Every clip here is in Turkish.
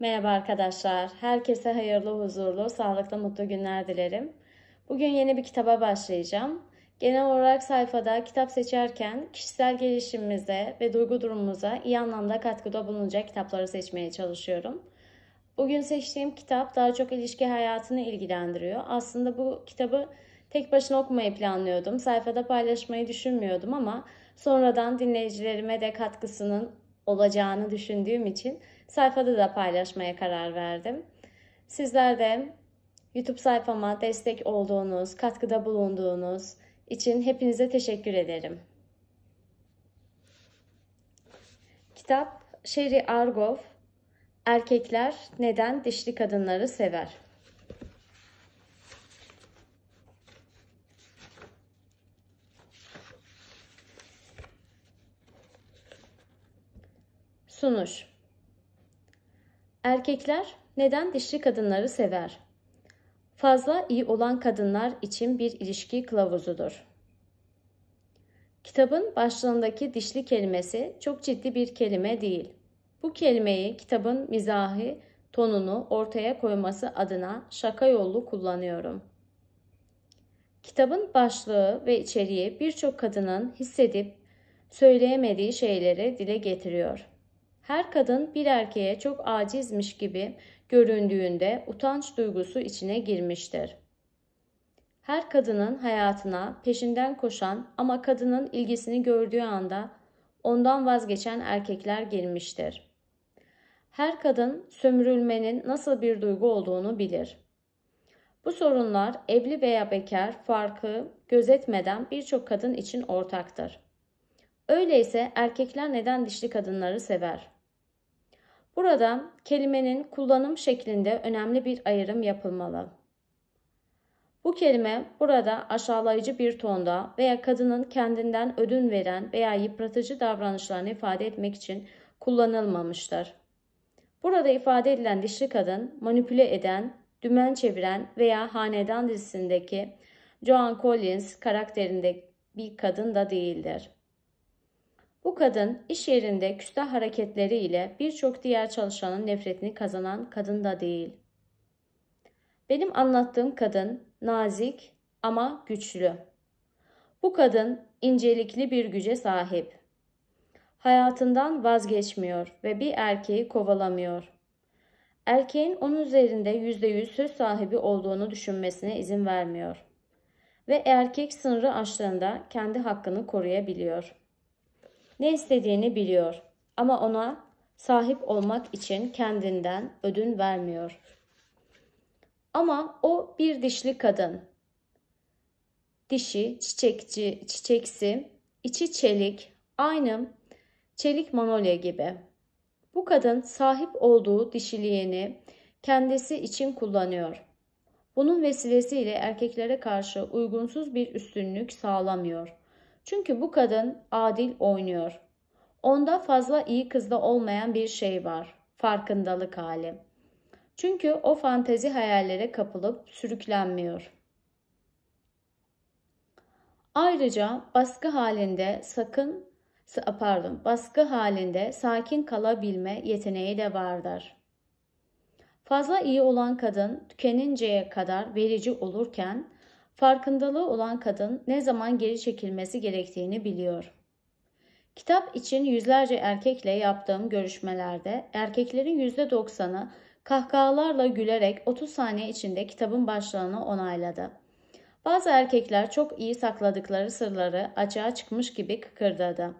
Merhaba arkadaşlar. Herkese hayırlı, huzurlu, sağlıklı, mutlu günler dilerim. Bugün yeni bir kitaba başlayacağım. Genel olarak sayfada kitap seçerken kişisel gelişimimize ve duygu durumumuza iyi anlamda katkıda bulunacak kitapları seçmeye çalışıyorum. Bugün seçtiğim kitap daha çok ilişki hayatını ilgilendiriyor. Aslında bu kitabı tek başına okumayı planlıyordum. Sayfada paylaşmayı düşünmüyordum ama sonradan dinleyicilerime de katkısının olacağını düşündüğüm için sayfada da paylaşmaya karar verdim. Sizler de YouTube sayfama destek olduğunuz, katkıda bulunduğunuz için hepinize teşekkür ederim. Kitap Sherry Argov Erkekler Neden Dişli Kadınları Sever? Sunuş Erkekler neden dişli kadınları sever? Fazla iyi olan kadınlar için bir ilişki kılavuzudur. Kitabın başlığındaki dişli kelimesi çok ciddi bir kelime değil. Bu kelimeyi kitabın mizahi tonunu ortaya koyması adına şaka yollu kullanıyorum. Kitabın başlığı ve içeriği birçok kadının hissedip söyleyemediği şeyleri dile getiriyor. Her kadın bir erkeğe çok acizmiş gibi göründüğünde utanç duygusu içine girmiştir. Her kadının hayatına peşinden koşan ama kadının ilgisini gördüğü anda ondan vazgeçen erkekler girmiştir. Her kadın sömürülmenin nasıl bir duygu olduğunu bilir. Bu sorunlar evli veya bekar farkı gözetmeden birçok kadın için ortaktır. Öyleyse erkekler neden dişli kadınları sever? Burada kelimenin kullanım şeklinde önemli bir ayrım yapılmalı. Bu kelime burada aşağılayıcı bir tonda veya kadının kendinden ödün veren veya yıpratıcı davranışlarını ifade etmek için kullanılmamıştır. Burada ifade edilen dişli kadın manipüle eden, dümen çeviren veya hanedan dizisindeki Joan Collins karakterinde bir kadın da değildir. Bu kadın iş yerinde küstah hareketleriyle birçok diğer çalışanın nefretini kazanan kadın da değil. Benim anlattığım kadın nazik ama güçlü. Bu kadın incelikli bir güce sahip. Hayatından vazgeçmiyor ve bir erkeği kovalamıyor. Erkeğin onun üzerinde yüzde yüz söz sahibi olduğunu düşünmesine izin vermiyor. Ve erkek sınırı aştığında kendi hakkını koruyabiliyor.'' Ne istediğini biliyor ama ona sahip olmak için kendinden ödün vermiyor. Ama o bir dişli kadın. Dişi, çiçekçi, çiçeksi, içi çelik, aynı çelik manolya gibi. Bu kadın sahip olduğu dişiliğini kendisi için kullanıyor. Bunun vesilesiyle erkeklere karşı uygunsuz bir üstünlük sağlamıyor. Çünkü bu kadın adil oynuyor. Onda fazla iyi kızda olmayan bir şey var. Farkındalık hali. Çünkü o fantezi hayallere kapılıp sürüklenmiyor. Ayrıca baskı halinde sakın pardon, baskı halinde sakin kalabilme yeteneği de vardır. Fazla iyi olan kadın tükeninceye kadar verici olurken farkındalığı olan kadın ne zaman geri çekilmesi gerektiğini biliyor. Kitap için yüzlerce erkekle yaptığım görüşmelerde erkeklerin %90'ı kahkahalarla gülerek 30 saniye içinde kitabın başlığını onayladı. Bazı erkekler çok iyi sakladıkları sırları açığa çıkmış gibi kıkırdadı.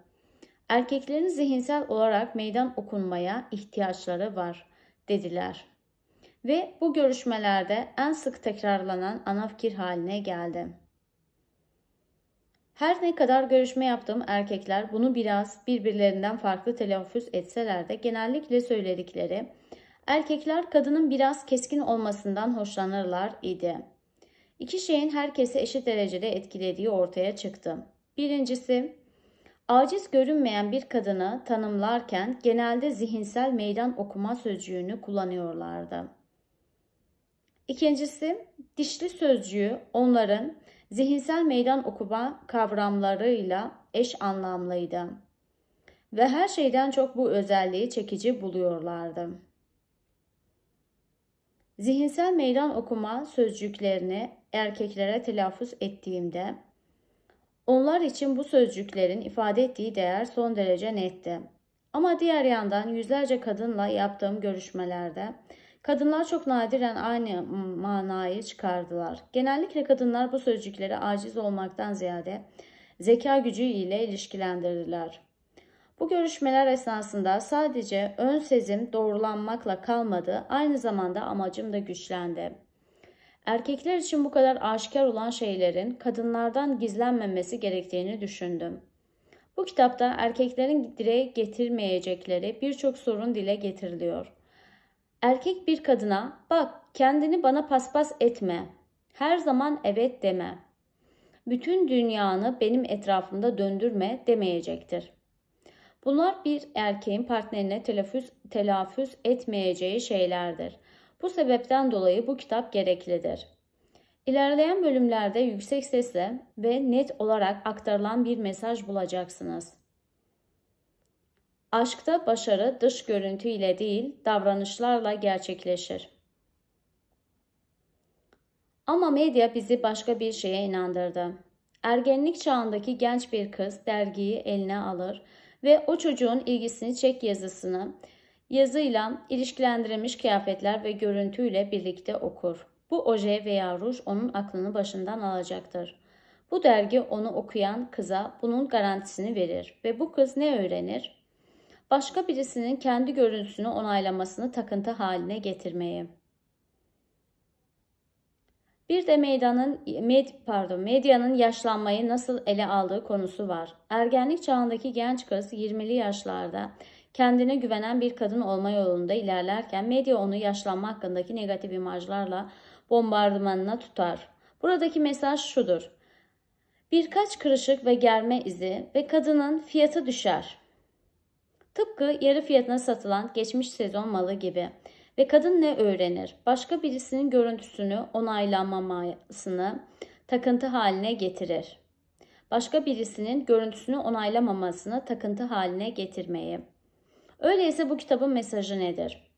Erkeklerin zihinsel olarak meydan okunmaya ihtiyaçları var dediler ve bu görüşmelerde en sık tekrarlanan anafkir haline geldi. Her ne kadar görüşme yaptığım erkekler bunu biraz birbirlerinden farklı telaffuz etseler de genellikle söyledikleri erkekler kadının biraz keskin olmasından hoşlanırlar idi. İki şeyin herkesi eşit derecede etkilediği ortaya çıktı. Birincisi, aciz görünmeyen bir kadını tanımlarken genelde zihinsel meydan okuma sözcüğünü kullanıyorlardı. İkincisi dişli sözcüğü onların zihinsel meydan okuma kavramlarıyla eş anlamlıydı. Ve her şeyden çok bu özelliği çekici buluyorlardı. Zihinsel meydan okuma sözcüklerini erkeklere telaffuz ettiğimde onlar için bu sözcüklerin ifade ettiği değer son derece netti. Ama diğer yandan yüzlerce kadınla yaptığım görüşmelerde Kadınlar çok nadiren aynı manayı çıkardılar. Genellikle kadınlar bu sözcükleri aciz olmaktan ziyade zeka gücü ile ilişkilendirirler. Bu görüşmeler esnasında sadece ön sezim doğrulanmakla kalmadı, aynı zamanda amacım da güçlendi. Erkekler için bu kadar aşikar olan şeylerin kadınlardan gizlenmemesi gerektiğini düşündüm. Bu kitapta erkeklerin dile getirmeyecekleri birçok sorun dile getiriliyor. Erkek bir kadına bak kendini bana paspas etme. Her zaman evet deme. Bütün dünyanı benim etrafımda döndürme demeyecektir. Bunlar bir erkeğin partnerine telaffuz, telaffuz etmeyeceği şeylerdir. Bu sebepten dolayı bu kitap gereklidir. İlerleyen bölümlerde yüksek sesle ve net olarak aktarılan bir mesaj bulacaksınız. Aşkta başarı dış görüntü ile değil, davranışlarla gerçekleşir. Ama medya bizi başka bir şeye inandırdı. Ergenlik çağındaki genç bir kız dergiyi eline alır ve o çocuğun ilgisini çek yazısını yazıyla ilişkilendirilmiş kıyafetler ve görüntüyle birlikte okur. Bu oje veya ruj onun aklını başından alacaktır. Bu dergi onu okuyan kıza bunun garantisini verir ve bu kız ne öğrenir? başka birisinin kendi görüntüsünü onaylamasını takıntı haline getirmeyi. Bir de meydanın med, pardon, medyanın yaşlanmayı nasıl ele aldığı konusu var. Ergenlik çağındaki genç kız 20'li yaşlarda kendine güvenen bir kadın olma yolunda ilerlerken medya onu yaşlanma hakkındaki negatif imajlarla bombardımanına tutar. Buradaki mesaj şudur. Birkaç kırışık ve germe izi ve kadının fiyatı düşer. Tıpkı yarı fiyatına satılan geçmiş sezon malı gibi. Ve kadın ne öğrenir? Başka birisinin görüntüsünü onaylamamasını takıntı haline getirir. Başka birisinin görüntüsünü onaylamamasını takıntı haline getirmeyi. Öyleyse bu kitabın mesajı nedir?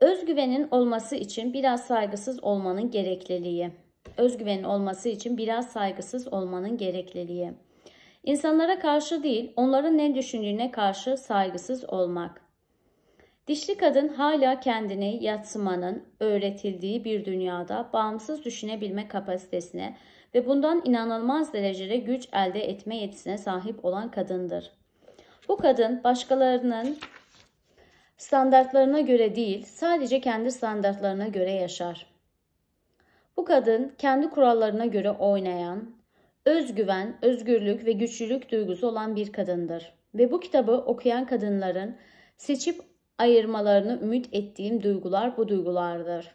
Özgüvenin olması için biraz saygısız olmanın gerekliliği. Özgüvenin olması için biraz saygısız olmanın gerekliliği. İnsanlara karşı değil, onların ne düşündüğüne karşı saygısız olmak. Dişli kadın hala kendini yatsımanın öğretildiği bir dünyada bağımsız düşünebilme kapasitesine ve bundan inanılmaz derecede güç elde etme yetisine sahip olan kadındır. Bu kadın başkalarının standartlarına göre değil, sadece kendi standartlarına göre yaşar. Bu kadın kendi kurallarına göre oynayan, özgüven, özgürlük ve güçlülük duygusu olan bir kadındır. Ve bu kitabı okuyan kadınların seçip ayırmalarını ümit ettiğim duygular bu duygulardır.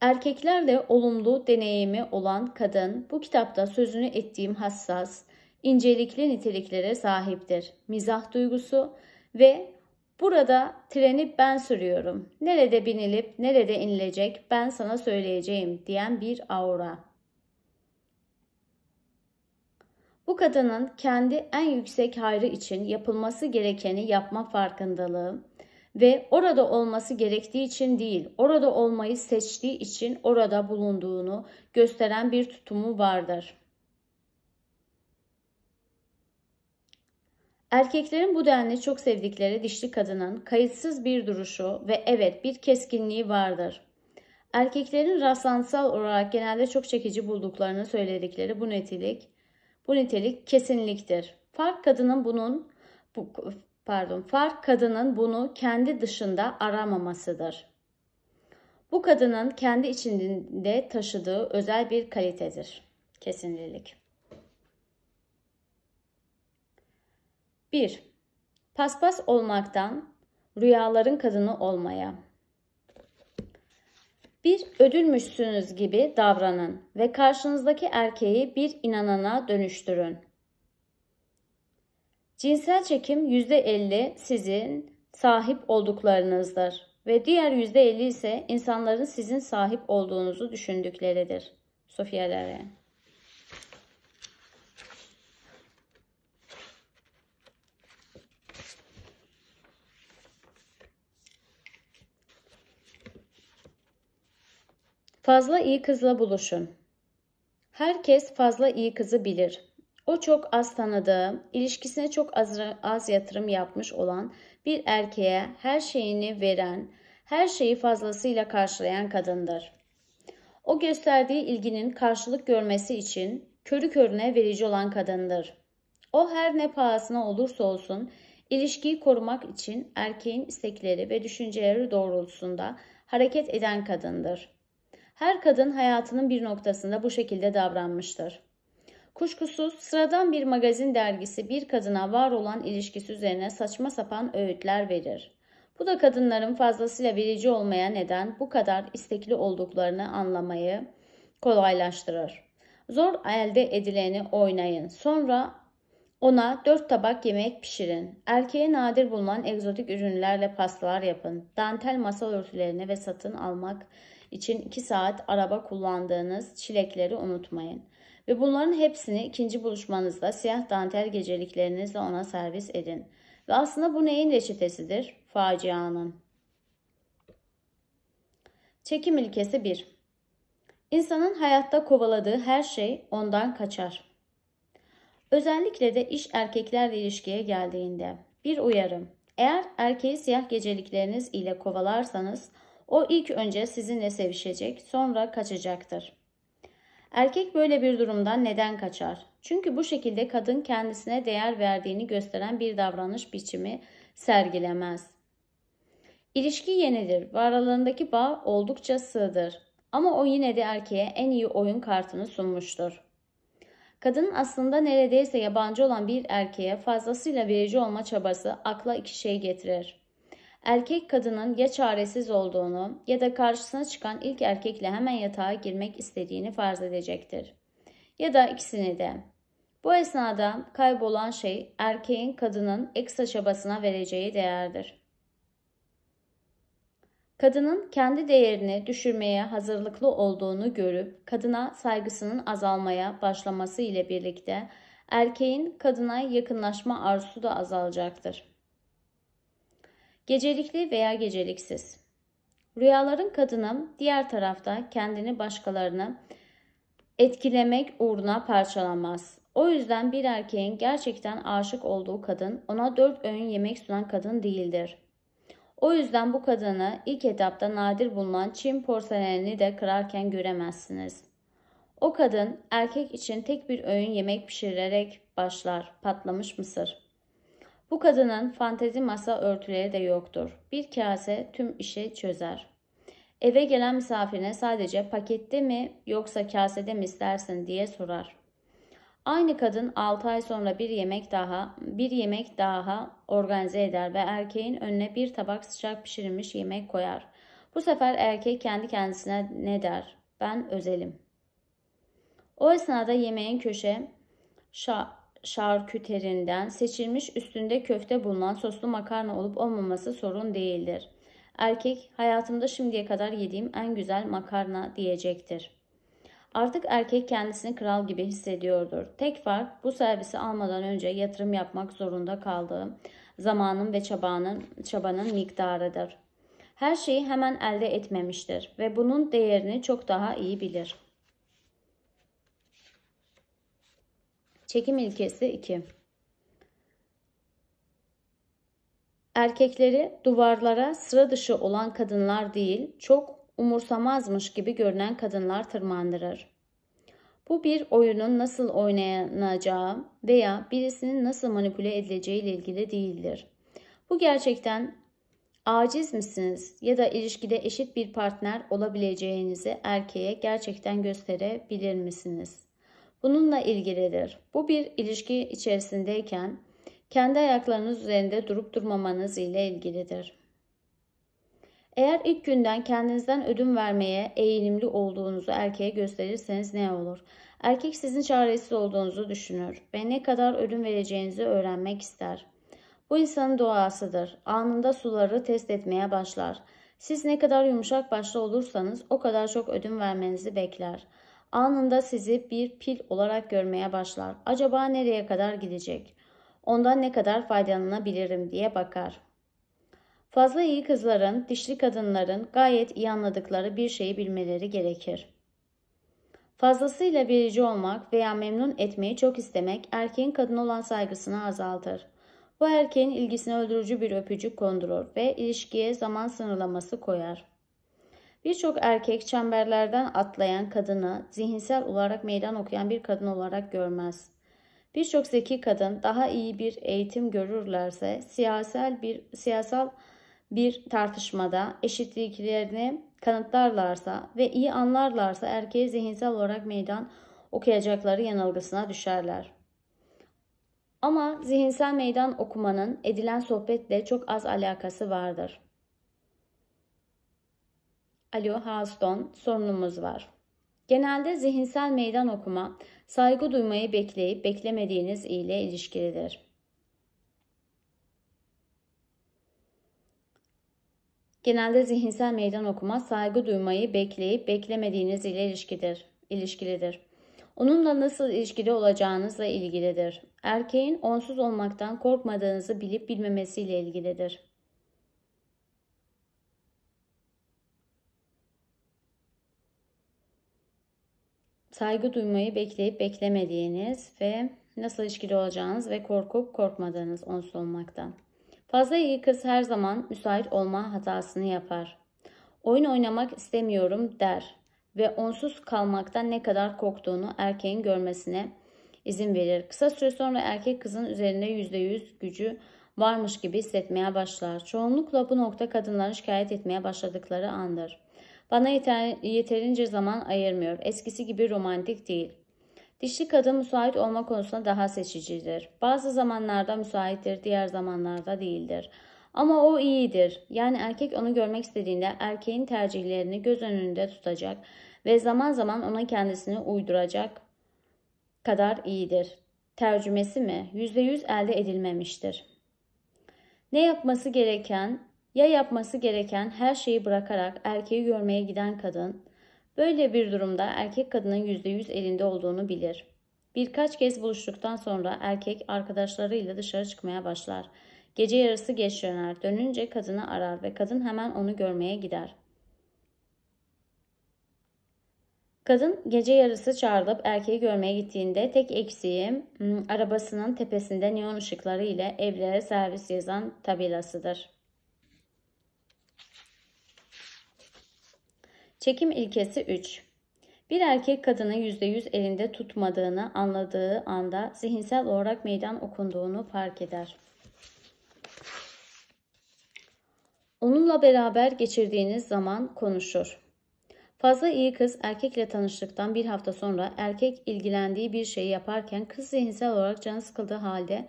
Erkeklerle olumlu deneyimi olan kadın bu kitapta sözünü ettiğim hassas, incelikli niteliklere sahiptir. Mizah duygusu ve burada treni ben sürüyorum. Nerede binilip nerede inilecek ben sana söyleyeceğim diyen bir aura. Bu kadının kendi en yüksek hayrı için yapılması gerekeni yapma farkındalığı ve orada olması gerektiği için değil, orada olmayı seçtiği için orada bulunduğunu gösteren bir tutumu vardır. Erkeklerin bu denli çok sevdikleri dişli kadının kayıtsız bir duruşu ve evet bir keskinliği vardır. Erkeklerin rastlantısal olarak genelde çok çekici bulduklarını söyledikleri bu netilik, bu nitelik kesinliktir. Fark kadının bunun bu, pardon, fark kadının bunu kendi dışında aramamasıdır. Bu kadının kendi içinde taşıdığı özel bir kalitedir. kesinlik. 1. Paspas olmaktan rüyaların kadını olmaya bir ödülmüşsünüz gibi davranın ve karşınızdaki erkeği bir inanana dönüştürün. Cinsel çekim %50 sizin sahip olduklarınızdır ve diğer %50 ise insanların sizin sahip olduğunuzu düşündükleridir. Sofia Loren Fazla iyi kızla buluşun. Herkes fazla iyi kızı bilir. O çok az tanıdığı, ilişkisine çok az, az yatırım yapmış olan bir erkeğe her şeyini veren, her şeyi fazlasıyla karşılayan kadındır. O gösterdiği ilginin karşılık görmesi için körü körüne verici olan kadındır. O her ne pahasına olursa olsun ilişkiyi korumak için erkeğin istekleri ve düşünceleri doğrultusunda hareket eden kadındır. Her kadın hayatının bir noktasında bu şekilde davranmıştır. Kuşkusuz sıradan bir magazin dergisi bir kadına var olan ilişkisi üzerine saçma sapan öğütler verir. Bu da kadınların fazlasıyla verici olmaya neden bu kadar istekli olduklarını anlamayı kolaylaştırır. Zor elde edileni oynayın. Sonra ona dört tabak yemek pişirin. Erkeğe nadir bulunan egzotik ürünlerle pastalar yapın. Dantel masal örtülerini ve satın almak için 2 saat araba kullandığınız çilekleri unutmayın. Ve bunların hepsini ikinci buluşmanızda siyah dantel geceliklerinizle ona servis edin. Ve aslında bu neyin reçetesidir? Facianın. Çekim ilkesi 1. İnsanın hayatta kovaladığı her şey ondan kaçar. Özellikle de iş erkeklerle ilişkiye geldiğinde. Bir uyarım. Eğer erkeği siyah gecelikleriniz ile kovalarsanız o ilk önce sizinle sevişecek, sonra kaçacaktır. Erkek böyle bir durumda neden kaçar? Çünkü bu şekilde kadın kendisine değer verdiğini gösteren bir davranış biçimi sergilemez. İlişki yenidir ve aralarındaki bağ oldukça sığdır. Ama o yine de erkeğe en iyi oyun kartını sunmuştur. Kadın aslında neredeyse yabancı olan bir erkeğe fazlasıyla verici olma çabası akla iki şey getirir erkek kadının ya çaresiz olduğunu ya da karşısına çıkan ilk erkekle hemen yatağa girmek istediğini farz edecektir. Ya da ikisini de. Bu esnada kaybolan şey erkeğin kadının ekstra çabasına vereceği değerdir. Kadının kendi değerini düşürmeye hazırlıklı olduğunu görüp kadına saygısının azalmaya başlaması ile birlikte erkeğin kadına yakınlaşma arzusu da azalacaktır. Gecelikli veya geceliksiz. Rüyaların kadının diğer tarafta kendini başkalarını etkilemek uğruna parçalanmaz. O yüzden bir erkeğin gerçekten aşık olduğu kadın ona dört öğün yemek sunan kadın değildir. O yüzden bu kadını ilk etapta nadir bulunan Çin porselenini de kırarken göremezsiniz. O kadın erkek için tek bir öğün yemek pişirerek başlar. Patlamış mısır. Bu kadının fantezi masa örtüleri de yoktur. Bir kase tüm işi çözer. Eve gelen misafirine sadece pakette mi yoksa kasede mi istersin diye sorar. Aynı kadın 6 ay sonra bir yemek daha, bir yemek daha organize eder ve erkeğin önüne bir tabak sıcak pişirilmiş yemek koyar. Bu sefer erkek kendi kendisine ne der? Ben özelim. O esnada yemeğin köşe şa şarküterinden seçilmiş üstünde köfte bulunan soslu makarna olup olmaması sorun değildir. Erkek hayatımda şimdiye kadar yediğim en güzel makarna diyecektir. Artık erkek kendisini kral gibi hissediyordur. Tek fark bu servisi almadan önce yatırım yapmak zorunda kaldığı zamanın ve çabanın, çabanın miktarıdır. Her şeyi hemen elde etmemiştir ve bunun değerini çok daha iyi bilir.'' Çekim ilkesi 2. Erkekleri duvarlara sıra dışı olan kadınlar değil, çok umursamazmış gibi görünen kadınlar tırmandırır. Bu bir oyunun nasıl oynanacağı veya birisinin nasıl manipüle edileceği ile ilgili değildir. Bu gerçekten aciz misiniz ya da ilişkide eşit bir partner olabileceğinizi erkeğe gerçekten gösterebilir misiniz? bununla ilgilidir. Bu bir ilişki içerisindeyken kendi ayaklarınız üzerinde durup durmamanız ile ilgilidir. Eğer ilk günden kendinizden ödün vermeye eğilimli olduğunuzu erkeğe gösterirseniz ne olur? Erkek sizin çaresiz olduğunuzu düşünür ve ne kadar ödün vereceğinizi öğrenmek ister. Bu insanın doğasıdır. Anında suları test etmeye başlar. Siz ne kadar yumuşak başlı olursanız o kadar çok ödün vermenizi bekler anında sizi bir pil olarak görmeye başlar. Acaba nereye kadar gidecek? Ondan ne kadar faydalanabilirim diye bakar. Fazla iyi kızların, dişli kadınların gayet iyi anladıkları bir şeyi bilmeleri gerekir. Fazlasıyla verici olmak veya memnun etmeyi çok istemek erkeğin kadın olan saygısını azaltır. Bu erkeğin ilgisine öldürücü bir öpücük kondurur ve ilişkiye zaman sınırlaması koyar. Birçok erkek çemberlerden atlayan kadını zihinsel olarak meydan okuyan bir kadın olarak görmez. Birçok zeki kadın daha iyi bir eğitim görürlerse siyasal bir siyasal bir tartışmada eşitliklerini kanıtlarlarsa ve iyi anlarlarsa erkeğe zihinsel olarak meydan okuyacakları yanılgısına düşerler. Ama zihinsel meydan okumanın edilen sohbetle çok az alakası vardır. Alo Haston, sorunumuz var. Genelde zihinsel meydan okuma, saygı duymayı bekleyip beklemediğiniz ile ilişkilidir. Genelde zihinsel meydan okuma, saygı duymayı bekleyip beklemediğiniz ile ilişkidir. ilişkilidir. Onunla nasıl ilişkili olacağınızla ilgilidir. Erkeğin onsuz olmaktan korkmadığınızı bilip bilmemesiyle ilgilidir. saygı duymayı bekleyip beklemediğiniz ve nasıl ilişkili olacağınız ve korkup korkmadığınız onsuz olmaktan. Fazla iyi kız her zaman müsait olma hatasını yapar. Oyun oynamak istemiyorum der ve onsuz kalmaktan ne kadar korktuğunu erkeğin görmesine izin verir. Kısa süre sonra erkek kızın üzerinde %100 gücü varmış gibi hissetmeye başlar. Çoğunlukla bu nokta kadınların şikayet etmeye başladıkları andır. Bana yeter, yeterince zaman ayırmıyor. Eskisi gibi romantik değil. Dişli kadın müsait olma konusunda daha seçicidir. Bazı zamanlarda müsaittir, diğer zamanlarda değildir. Ama o iyidir. Yani erkek onu görmek istediğinde erkeğin tercihlerini göz önünde tutacak ve zaman zaman ona kendisini uyduracak kadar iyidir. Tercümesi mi? %100 elde edilmemiştir. Ne yapması gereken ya yapması gereken her şeyi bırakarak erkeği görmeye giden kadın, böyle bir durumda erkek kadının %100 elinde olduğunu bilir. Birkaç kez buluştuktan sonra erkek arkadaşlarıyla dışarı çıkmaya başlar. Gece yarısı geç döner, dönünce kadını arar ve kadın hemen onu görmeye gider. Kadın gece yarısı çağrılıp erkeği görmeye gittiğinde tek eksiği hmm, arabasının tepesinde neon ışıkları ile evlere servis yazan tabelasıdır. Çekim ilkesi 3. Bir erkek kadını %100 elinde tutmadığını anladığı anda zihinsel olarak meydan okunduğunu fark eder. Onunla beraber geçirdiğiniz zaman konuşur. Fazla iyi kız erkekle tanıştıktan bir hafta sonra erkek ilgilendiği bir şeyi yaparken kız zihinsel olarak canı sıkıldığı halde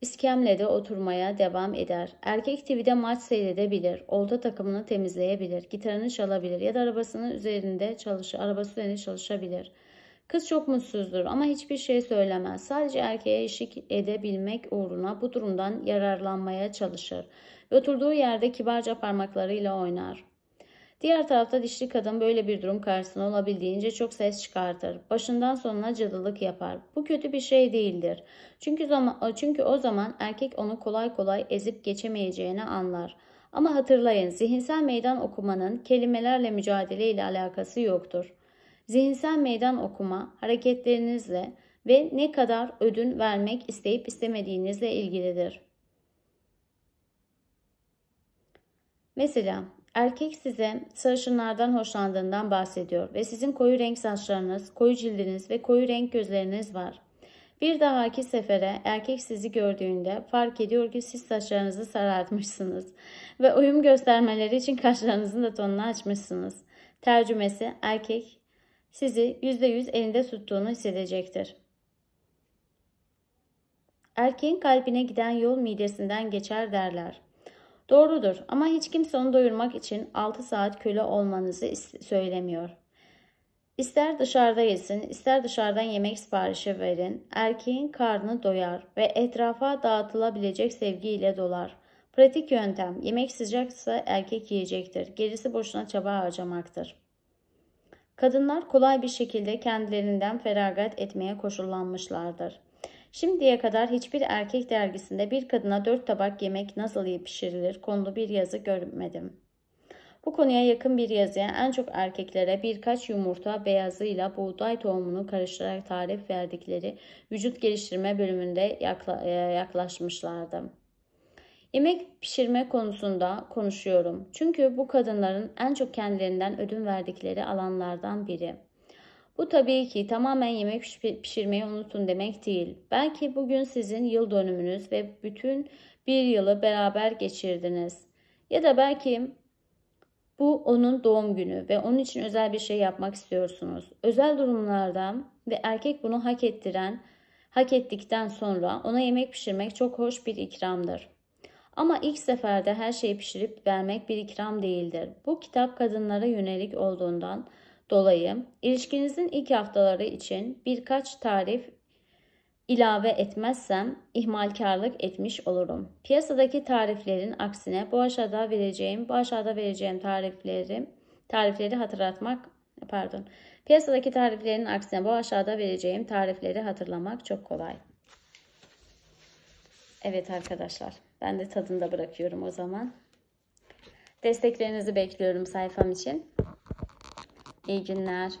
İskemlede oturmaya devam eder. Erkek TV'de maç seyredebilir. Olta takımını temizleyebilir. Gitarını çalabilir ya da arabasının üzerinde çalış, arabası üzerinde çalışabilir. Kız çok mutsuzdur ama hiçbir şey söylemez. Sadece erkeğe eşlik edebilmek uğruna bu durumdan yararlanmaya çalışır. Oturduğu yerde kibarca parmaklarıyla oynar. Diğer tarafta dişli kadın böyle bir durum karşısında olabildiğince çok ses çıkartır. Başından sonuna cadılık yapar. Bu kötü bir şey değildir. Çünkü zaman e, çünkü o zaman erkek onu kolay kolay ezip geçemeyeceğini anlar. Ama hatırlayın, zihinsel meydan okumanın kelimelerle mücadele ile alakası yoktur. Zihinsel meydan okuma hareketlerinizle ve ne kadar ödün vermek isteyip istemediğinizle ilgilidir. Mesela Erkek size sarışınlardan hoşlandığından bahsediyor ve sizin koyu renk saçlarınız, koyu cildiniz ve koyu renk gözleriniz var. Bir dahaki sefere erkek sizi gördüğünde fark ediyor ki siz saçlarınızı sarartmışsınız ve uyum göstermeleri için kaşlarınızın da tonunu açmışsınız. Tercümesi erkek sizi %100 elinde tuttuğunu hissedecektir. Erkeğin kalbine giden yol midesinden geçer derler. Doğrudur ama hiç kimse onu doyurmak için 6 saat köle olmanızı söylemiyor. İster dışarıda yesin, ister dışarıdan yemek siparişi verin, erkeğin karnı doyar ve etrafa dağıtılabilecek sevgiyle dolar. Pratik yöntem, yemek sıcaksa erkek yiyecektir, gerisi boşuna çaba harcamaktır. Kadınlar kolay bir şekilde kendilerinden feragat etmeye koşullanmışlardır. Şimdiye kadar hiçbir erkek dergisinde bir kadına dört tabak yemek nasıl pişirilir konulu bir yazı görmedim. Bu konuya yakın bir yazıya en çok erkeklere birkaç yumurta beyazıyla buğday tohumunu karıştırarak tarif verdikleri vücut geliştirme bölümünde e, yaklaşmışlardı. Yemek pişirme konusunda konuşuyorum. Çünkü bu kadınların en çok kendilerinden ödün verdikleri alanlardan biri. Bu tabii ki tamamen yemek pişirmeyi unutun demek değil. Belki bugün sizin yıl dönümünüz ve bütün bir yılı beraber geçirdiniz. Ya da belki bu onun doğum günü ve onun için özel bir şey yapmak istiyorsunuz. Özel durumlarda ve erkek bunu hak ettiren, hak ettikten sonra ona yemek pişirmek çok hoş bir ikramdır. Ama ilk seferde her şeyi pişirip vermek bir ikram değildir. Bu kitap kadınlara yönelik olduğundan dolayı ilişkinizin ilk haftaları için birkaç tarif ilave etmezsem ihmalkarlık etmiş olurum. Piyasadaki tariflerin aksine bu aşağıda vereceğim, bu aşağıda vereceğim tarifleri tarifleri hatırlatmak pardon. Piyasadaki tariflerin aksine bu aşağıda vereceğim tarifleri hatırlamak çok kolay. Evet arkadaşlar ben de tadında bırakıyorum o zaman. Desteklerinizi bekliyorum sayfam için. İyi günler.